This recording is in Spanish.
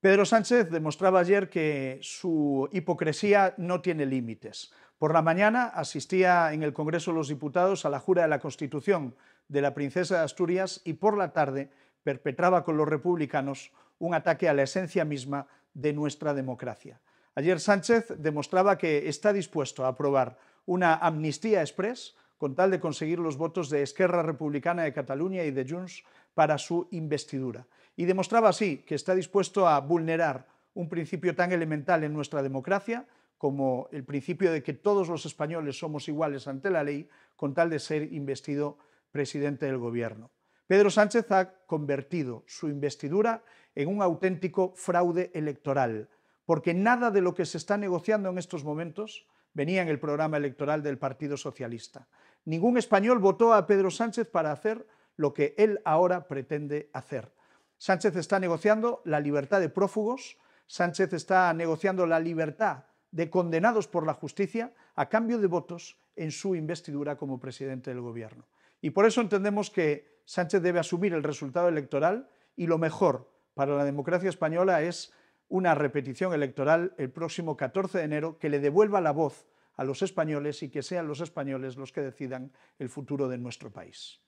Pedro Sánchez demostraba ayer que su hipocresía no tiene límites. Por la mañana asistía en el Congreso de los Diputados a la jura de la Constitución de la Princesa de Asturias y por la tarde perpetraba con los republicanos un ataque a la esencia misma de nuestra democracia. Ayer Sánchez demostraba que está dispuesto a aprobar una amnistía express con tal de conseguir los votos de Esquerra Republicana de Cataluña y de Junts para su investidura y demostraba así que está dispuesto a vulnerar un principio tan elemental en nuestra democracia como el principio de que todos los españoles somos iguales ante la ley con tal de ser investido presidente del gobierno. Pedro Sánchez ha convertido su investidura en un auténtico fraude electoral, porque nada de lo que se está negociando en estos momentos venía en el programa electoral del Partido Socialista. Ningún español votó a Pedro Sánchez para hacer lo que él ahora pretende hacer, Sánchez está negociando la libertad de prófugos, Sánchez está negociando la libertad de condenados por la justicia a cambio de votos en su investidura como presidente del gobierno. Y por eso entendemos que Sánchez debe asumir el resultado electoral y lo mejor para la democracia española es una repetición electoral el próximo 14 de enero que le devuelva la voz a los españoles y que sean los españoles los que decidan el futuro de nuestro país.